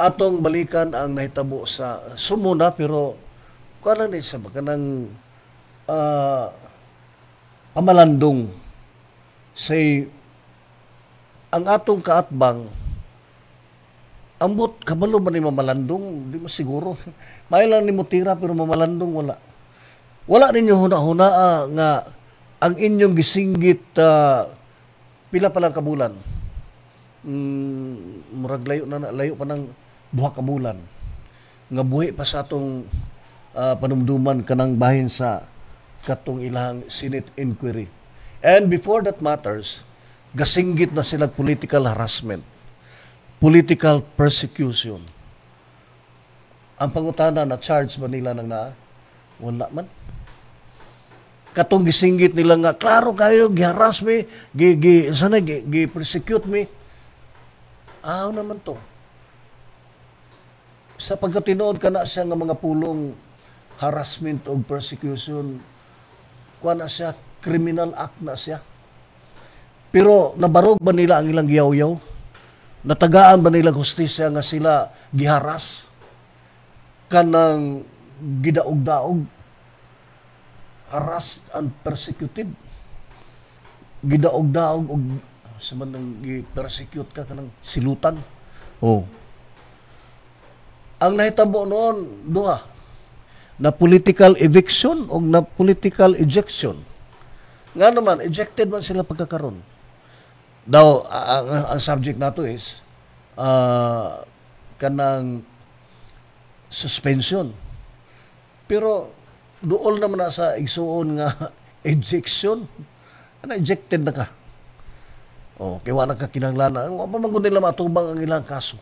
Atong balikan ang nahitabo sa sumuna pero kana ni sa kanang uh, pamalandong say ang atong kaatbang ambot kabalo man ni mamalandong di mo siguro may lang ni mutira pero mamalandong wala wala ninyo huna-huna ah, nga ang inyong gisinggit uh, pila pa lang kabulan mm, murag layo na layo pa ng buha kabulan nga buhi pa sa atong uh, panumduman kanang bahin sa katong ilang Senate inquiry and before that matters gasinggit na sila political harassment, political persecution. Ang pangutana na charge ba nila ng na? Wala man. Katong gisinggit nila nga, klaro kayo, giharas me, gi, gi, sana, gi, gi persecute me. Aw naman to. Sa pagkatinood ka na siya ng mga pulong harassment o persecution, kuha na siya, criminal act na siya pero nabarog ba nila ang ilang giyaw-yaw? Natagaan ba nila hustisya nga sila giharas? Kanang gidaog-daog? Harassed and persecuted? Gidaog-daog og sa man nang gi-persecute ka kanang silutan? Oh. Ang nahitabo noon, duha, na political eviction o na political ejection. Nga naman, ejected man sila pagkakaroon daw ang, ang subject nato is uh, kanang suspension. Pero dool naman na sa igsuon nga ejection. Ano, ejected na ka. O, oh, kaya wala ka kinanglana. Pamagod nila matubang ang ilang kaso.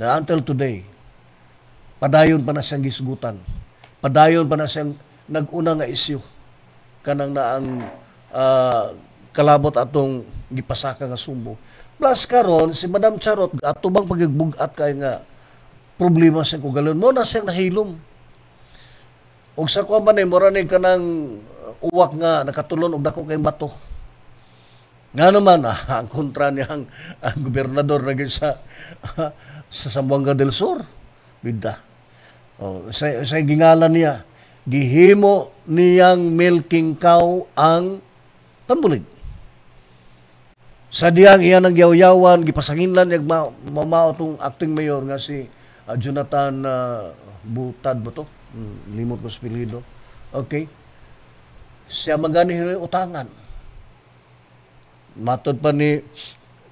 Na until today, padayon pa na siyang gisgutan. Padayon pa na siyang naguna nga isyo. Kanang na ang uh, ah, kalabot atong gipasaka nga sumbo. Plus karon si Madam Charot ato bang pagigbugat kay nga problema sa kugalon mo na siyang nahilom. Og sa kuan ba ni mura ni kanang uh, uwak nga nakatulon og dako kay bato. Nga naman, ah, ang kontra niya ang, gobernador na sa, ah, sa Sambuanga del Sur. Bida. Oh, sa, sa gingalan niya, gihimo niyang milking cow ang tambulig. Sa diyang iya nagyawyawan, gipasanginlan, yag ma mamao tong acting mayor nga si uh, Jonathan uh, Butad ba to? Hmm, limot ko spilido. Okay. Siya magani hiroy utangan. Matod pa ni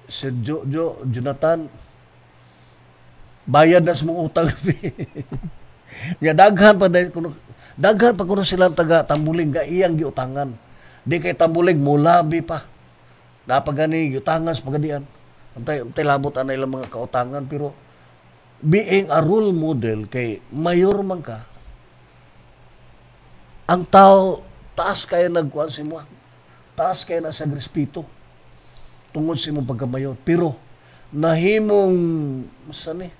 si jo, jo, Jonathan, bayad na sa mga utang. Nga daghan pa dahil, kuno, daghan pa kuno sila taga tambuling ga iyang giutangan. Di kay tambuling mulabi pa napagani yutangas pagadian antay antay labot anay lang mga kautangan pero being a role model kay mayor man ka ang tao taas kaya nagkuan si mo taas kaya na sa respeto tungod sa imong pagkamayon pero nahimong sani eh?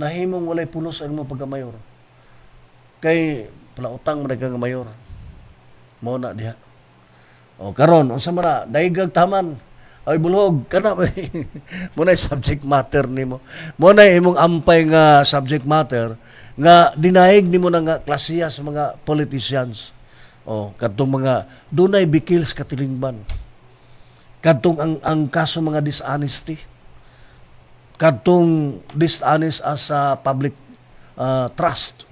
nahimong walay pulos ang imong pagkamayor kay pala palautang man mayor mo na diha o oh, karon unsa man na daigag taman ay bulhog kana mo na subject matter nimo. Mo na imong ampay nga subject matter nga dinaig nimo na nga klasiya sa mga politicians. O oh, kadtong mga dunay bikils katilingban. Kadtong ang ang kaso mga dishonesty. Kadtong dishonest as a public uh, trust.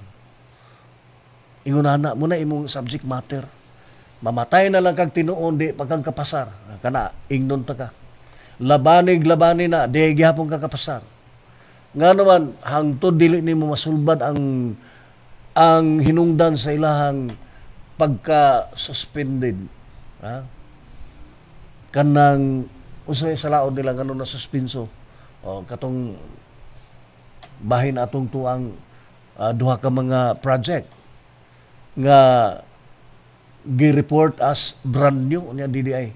Ingon na mo na imong subject matter. Mamatay na lang kag tinuon di pagkang kapasar. Kana, ingnon ta ka. Labanig, labani na, di gihapon ka kapasar. Nga naman, hangtod dili ni mo masulbad ang ang hinungdan sa ilahang pagka-suspended. Ha? Kanang, usay sa laod nila, ganun na suspenso. O, katong bahin atong tuang uh, duha ka mga project nga gi-report as brand new unya DDI.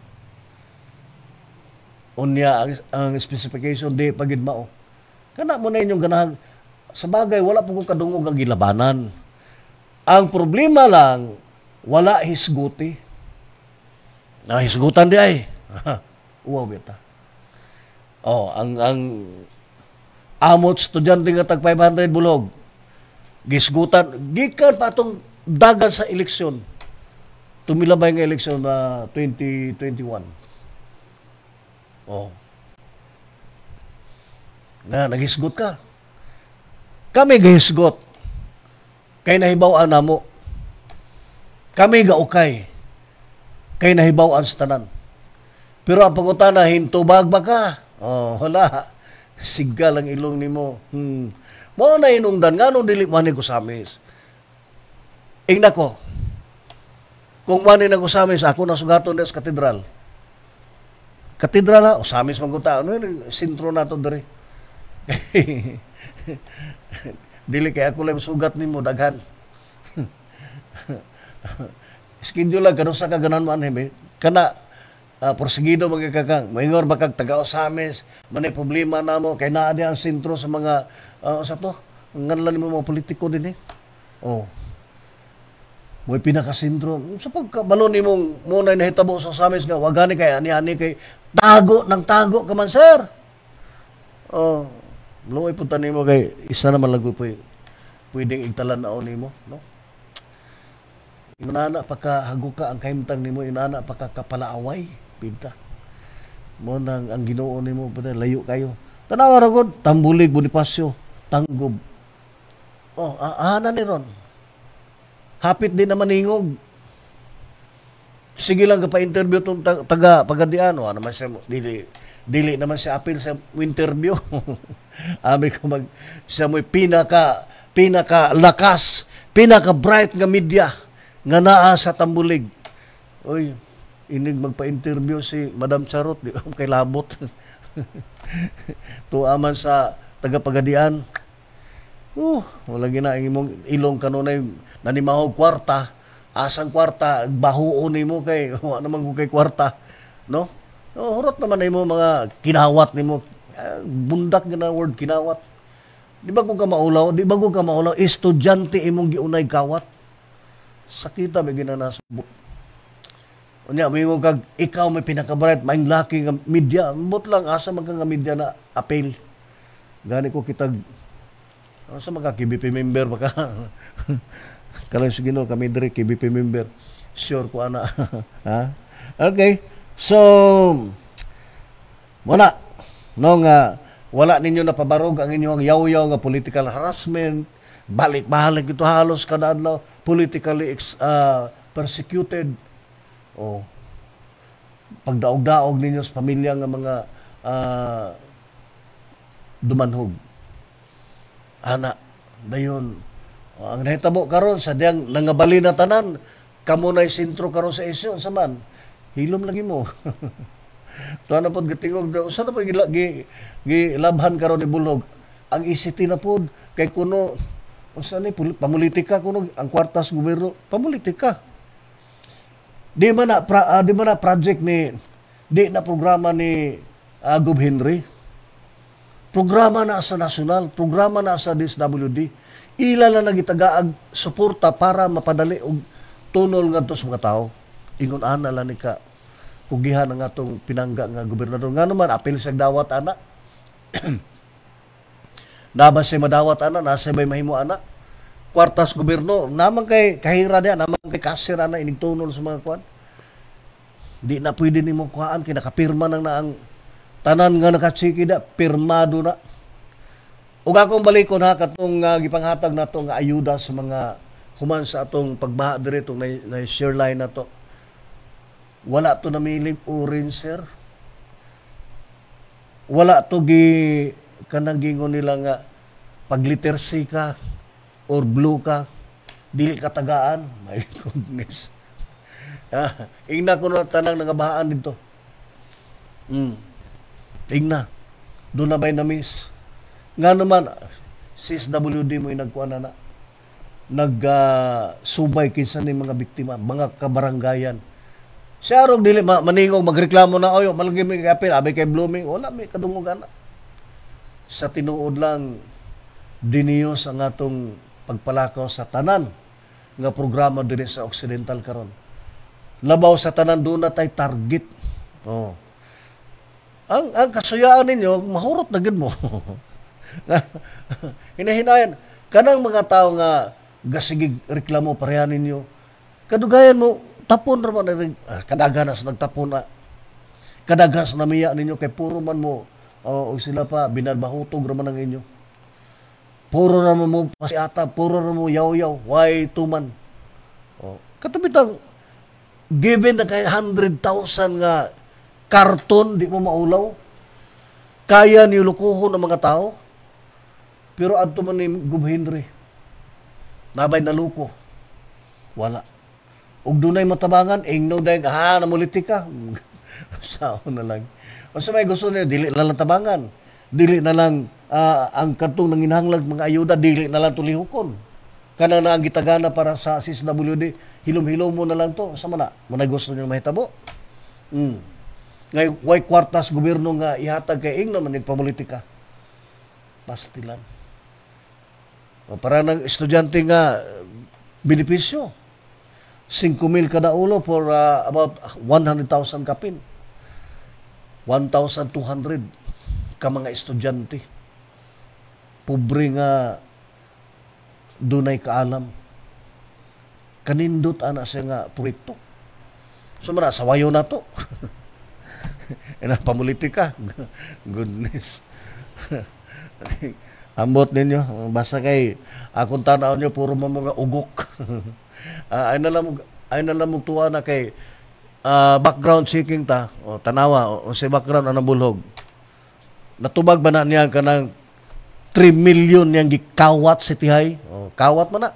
Unya ang, ang specification di pagid mao. Kana mo na inyong ganahan sa bagay wala po ko kadungog ang gilabanan. Ang problema lang wala hisguti. Na ah, hisgutan di ay. Uwa beta. Oh, ang ang amot estudyante nga tag 500 bulog. Gisgutan gikan patong dagan sa eleksyon tumilabay ng election na 2021. Oh. Na nagisgot ka. Kami gahisgot. Kay nahibawaan na mo. Kami gaukay. Kay nahibawaan sa tanan. Pero ang pangutana, hintubag ba ka? Oh, wala. Sigga ang ilong nimo. Hmm. Mo na inungdan nga nung dili man ko sa amis. Ingna eh, ko, kung mani nang usamis, ako na sugaton sa katedral. Katedral na, usamis maguta. Ano yun, sintro na to dere. Dili kay ako lang sugat nimo daghan. Schedule lang kanu sa kaganan man hebe. Eh, kana uh, porsigido magkakang maingor bakag tagao usamis amis manay problema namo kay naa ang sentro sa mga uh, sa to nganlan mo mga politiko din eh. Oh mo'y pinakasintro. Sa pagkabalo ni mong munay nahitabo sa samis nga, wagani kay ani-ani kay tago nang tago ka man, sir. Oh, luoy punta nimo kay isa naman lagoy po pwedeng igtala na nimo, no? Inana pagka haguka ang kahimtang nimo, inana pagka kapalaaway, pinta. Mo nang ang Ginoo nimo pare layo kayo. Tanawa ra gud, tambulig Bonifacio, tanggob. Oh, aana ni ron hapit din na maningog. Sige lang ka interview tong taga pagadian ano naman siya dili dili naman siya apil sa interview. Abi ko mag siya mo'y pinaka pinaka lakas, pinaka bright nga media nga naa sa Tambulig. Oy, inig magpa-interview si Madam Charot di kay labot. Tuaman sa taga tagapagadian. Oh, wala gina imong ilong kanunay nanimahog kwarta. Asang kwarta bahuon nimo kay wa naman ko kay kwarta, no? Oh, hurot naman nimo mga kinawat nimo. Ah, bundak gina word kinawat. Di ba ko ka maulaw? Di ba ko ka maulaw? Estudyante imong giunay kawat. Sakita ba ginanasubok? Unya, may mo kag, ikaw may pinakabarat, may laki nga media. But lang, asa man media na appeal. Gani ko kitag ano sa mga KBP member baka kalang sa Ginoo kami dire KBP member. Sure ko ana. ha? Okay. So wala nung uh, wala ninyo na pabarog ang inyong yaw-yaw nga political harassment, balik-balik ito halos kada adlaw politically uh, persecuted o oh, pagdaog-daog ninyo sa pamilya nga mga uh, dumanhog ana dayon ang nahitabo karon sa diyang nangabali na tanan kamo na sentro karon sa isyo sa man hilom lagi mo tuan na pod gatingog do sa na pod labhan karon ni bulog ang ICT e na pod kay kuno unsa ni pamulitika kuno ang kwartas gobyerno pamulitika di man na pra, uh, di man na project ni di na programa ni uh, ah, Gob Henry programa na sa nasyonal, programa na sa DSWD, ila na nagitagaag suporta para mapadali og tunol ngadto sa mga tawo. Ingon ana lang ni ka kugihan ang atong pinangga nga gobernador nga naman apil sa dawat ana. Naba si madawat ana, nasa may mahimo ana. Kwartas gobyerno, naman kay kahira niya, naman kay kasira na inigtunol sa mga kwan. Di na pwede nimo kuhaan kinakapirma nang na ang tanan nga nakatsiki na, pirmado na. Ug akong balikon ha, katong uh, gipanghatag nato nga ayuda sa mga human sa atong pagbaha diri tong na, na share line na to. Wala to namilig urin, sir. Wala to gi kanang gingon nila nga pagliter ka or blue ka dili katagaan, tagaan my goodness ah, ingna ko na tanang nangabahaan dito mm. Tingna. Doon na ba'y na-miss? Nga naman, CSWD mo yung na na. Nag-subay uh, kinsa ni mga biktima, mga kabaranggayan. Si Arog dili ma maningog magreklamo na oyo, malagi mi apil, abi kay blooming, wala mi kadungogan. Sa tinuod lang diniyos ang atong pagpalakaw sa tanan nga programa diri sa Occidental karon. Labaw sa tanan doon na tay target. Oh ang, ang kasuyaan ninyo, mahurot na gid mo. Hinahinayan. Kanang mga tao nga gasigig reklamo pareha ninyo, kadugayan mo, tapon ra man ah, kadagana kadaganas nagtapon na. Kadagas na miya ninyo kay puro man mo oh, o oh, sila pa binabahutog ra man ang inyo. Puro na mo pasiata, puro na mo yaw-yaw, why tuman. Oh, katubitang given na kay 100,000 nga karton, di mo maulaw. Kaya nilulukuhon ng mga tao. Pero adto man ni Gubhindre, nabay naluko. Wala. Ug dunay matabangan, ingno eh, dahil, ha, na ka. Sao na lang. O sa may gusto niya, dili na lang tabangan. Dili na lang uh, ang kantong nanginhanglag mga ayuda, dili na lang tulihukon. Kanang na ang gitagana para sa SISWD, hilom-hilom mo na lang to. Sama na, muna gusto niyo mahitabo. Mm ngay way kwartas gobyerno nga ihatag kay Ingno man nagpamulitika. Pastilan. O para nang estudyante nga eh, benepisyo. 5,000 kada ulo for uh, about 100,000 kapin. 1,200 ka mga estudyante. Pobre nga dunay kaalam. Kanindot ana siya nga proyekto. Sumara, sawayo na to. Ina eh, pamulitika. Goodness. Ambot ninyo. Basta kay akong tanaw nyo, puro mo mga ugok. uh, ay nalam, ay nalam tuwa na kay uh, background seeking ta. O, tanawa. O, o si background, anong bulhog. Natubag ba na niya ka ng 3 million niyang gikawat si Tihay? O, kawat mo na.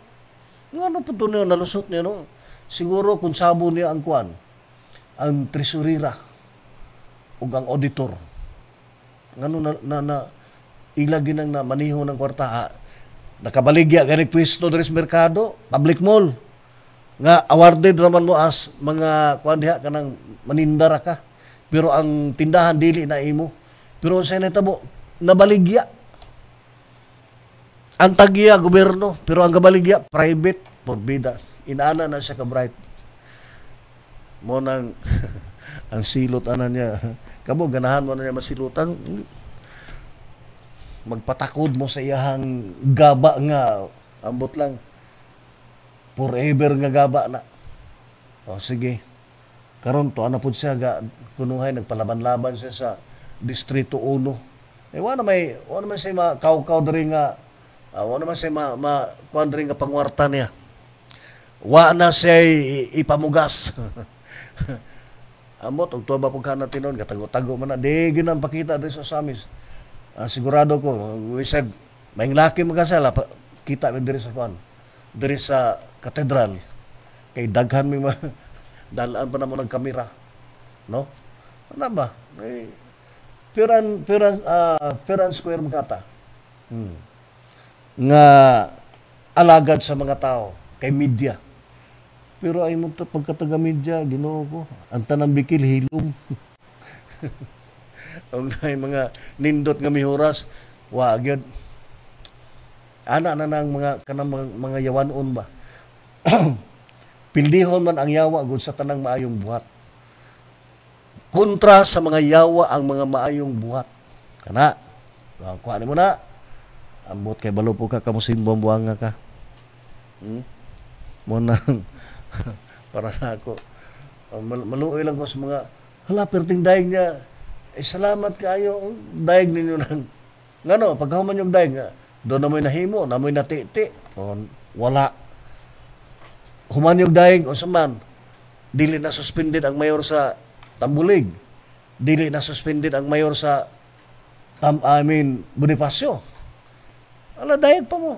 Ano po ito nalusot niyo, no? Siguro kung sabo niya ang kuan, ang tresurira ug ang auditor ngano na, na, na ilagi nang na maniho ng kwarta nakabaligya gani pwesto diri sa merkado public mall nga awarded naman mo as mga kuan kanang manindara ka pero ang tindahan dili na imo pero sa nitabo nabaligya ang tagiya gobyerno pero ang gabaligya private porbida inana na siya ka bright mo nang ang silot ana niya Kamo ganahan mo na niya masilutan magpatakod mo sa iyahang gaba nga ambot lang forever nga gaba na o sige karon to ana pud siya ga kunuhay nagpalaban-laban siya sa distrito 1 eh wala may wala man siya makaw-kaw diri nga uh, wala man siya ma, ma kuan diri nga pangwarta niya wa na siya ipamugas Amot, og tuwa ba pong kanan tinon, katago-tago man na, di ginan pakita din sa samis. Uh, sigurado ko, we said, maing laki magkasala, kita mi diri sa kwan, diri sa katedral. Kay daghan mi ma, dalaan pa na ng kamera. No? Ano ba? Eh, Piran, Piran, uh, ah, Piran Square Makata. Hmm. Nga alagad sa mga tao kay media. Pero ay mo to pagkataga media Ginoo ko. Ang tanang bikil hilom. Ang mga nindot nga mihuras wa gyud ana na nang mga kanang mga, mga yawanon ba pildihon man ang yawa gud sa tanang maayong buhat kontra sa mga yawa ang mga maayong buhat kana kuha mo na ambot kay balo po ka kamusin bombuanga ka hmm? mo nang para sa ako. Ah, mal- maluoy lang ko sa mga, hala, perting daig niya. Eh, salamat kayo, oh, daig ninyo lang. Ngano, pagkahuman yung daig, doon namoy nahimo, namoy natiti. O, wala. Human yung daig, o saman, dili na suspended ang mayor sa Tambulig. Dili na suspended ang mayor sa tam I mean, Bonifacio. Ala dayag pa mo.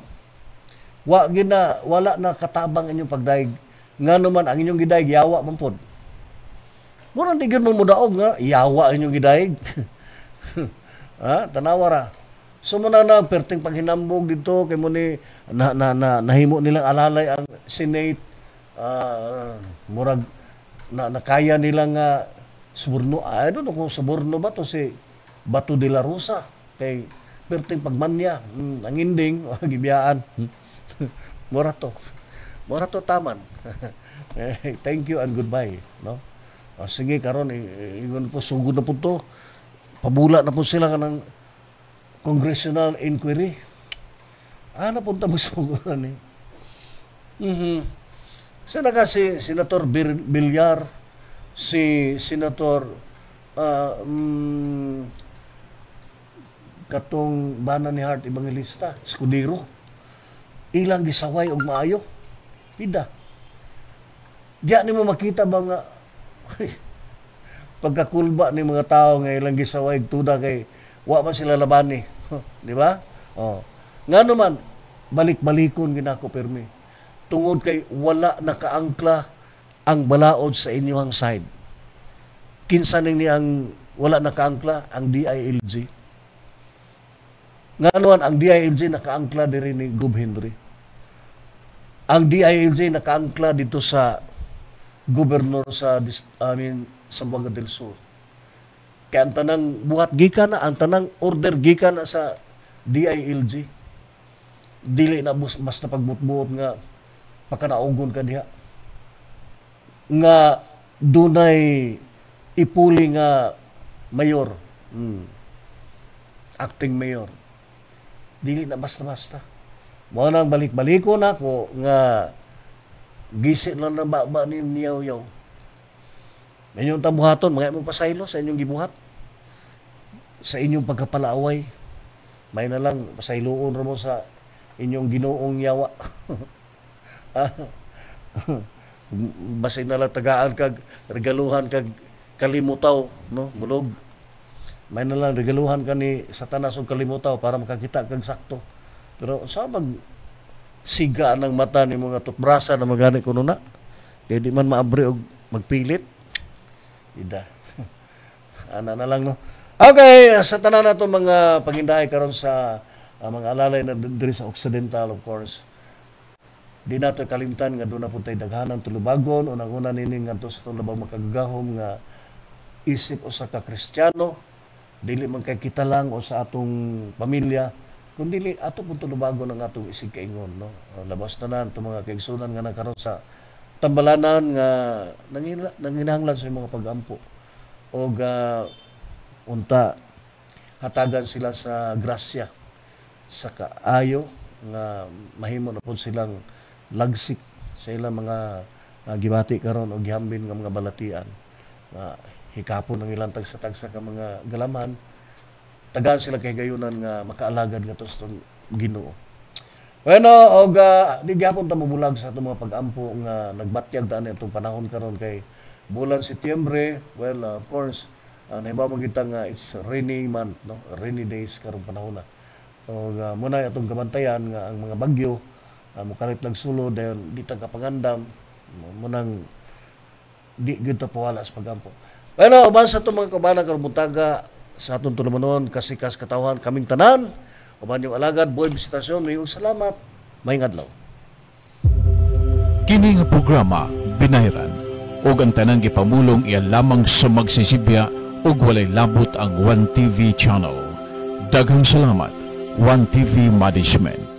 Wa gina wala na katabang inyong pagdayag ngano man ang inyong gidayeg yawa man pod. Murang di gyud mudaog nga yawa ang inyong gidayeg. ha, ah, tanawa ra. So na perting paghinambog dito kay mo ni na, na, na nahimo nilang alalay ang Senate uh, murag na nakaya nila nga suborno ah, I don't know kung suborno ba to si Bato de la Rosa kay perting pagmanya mm, ang ending gibiyaan mura to Mura to taman. Eh, thank you and goodbye. No? O, ah, sige, karon ingon po, sugod na po to. Pabula na po sila ng congressional inquiry. Ah, po mo sugod na ni. Mm-hmm. Sina ka Senator Bilyar, si Senator uh, um, katong bana ni Hart Evangelista, Escudero. Ilang gisaway og maayo Pida. Diya ni mo makita ba nga pagkakulba ni mga tao nga ilang gisaway tuda kay wa man sila labani. Di ba? Oh. Nga naman, balik-balikon ginako pirmi. Tungod kay wala nakaangkla ang balaod sa inyong side. Kinsa ning ang wala nakaangkla ang DILG. Nga naman, ang DILG nakaangkla diri ni Gub Henry ang DILJ nakaangkla dito sa gobernador sa I mean, Sambuanga del Sur. Kaya ang tanang buhat gika na, ang tanang order gika na sa DILG. Dili na mas, mas napagbutbuot nga pakanaugon ka diha. Nga dunay ipuli nga mayor. Hmm. Acting mayor. Dili na basta-basta Mao nang balik-baliko na ko nga gisit lang na baba ni niyaw-yaw. Inyong tabuhaton, mga imong pasaylo sa inyong gibuhat. Sa inyong pagkapalaaway, may na lang pasayloon ra mo sa inyong ginoong yawa. Ah. Basin na lang tagaan kag regaluhan kag kalimutaw, no? Bulog. May na lang regaluhan ka ni Satanas og kalimutaw para makakita kag sakto. Pero sa sabag siga ng mata ni mga tutbrasa na magani kuno na. Kaya di man maabri og magpilit. Ida. Ana na lang no. Okay, sa tanan nato mga pagindahay karon sa uh, mga alalay na diri sa Occidental of course. Di nato kalimtan nga doon na po tayo daghanang tulubagon. Unang-una nining nga sa tulubang makagagahom nga isip o sa ka-Kristiyano. Dili man kay kita lang o sa atong pamilya kundi ato pong tulubago ng atong isig kaingon. No? Labas na nan itong mga kaigsunan nga nagkaroon sa tambalanan nga nanginahanglan sa mga pagampo o ga uh, unta hatagan sila sa grasya sa kaayo nga mahimo na po silang lagsik sa ilang mga uh, gibati karon o gihambin nga mga balatian uh, hikapon ng ilang tagsa-tagsa ka mga galaman tagaan sila kay gayunan nga makaalagad nga to sa Ginoo. Bueno, og uh, di gihapon ta mabulag sa atong mga pag-ampo nga nagbatyag daan itong panahon karon kay bulan Setyembre. Well, uh, of course, uh, ah, nahibaw kita nga it's rainy month, no? Rainy days karon panahon na. Og uh, muna atong kabantayan nga ang mga bagyo uh, mukalit nagsulo dahil di ta kapangandam munang di gyud pawala sa pag-ampo. Bueno, sa itong mga kabanang karumutaga, sa atong tulumanon kasikas katawan kaming tanan uban yung alagad boy bisitasyon mayong salamat may ngadlaw kini nga programa Binairan ug ang tanang gipamulong iya lamang sa magsisibya ug walay labot ang 1 TV channel daghang salamat 1 TV Management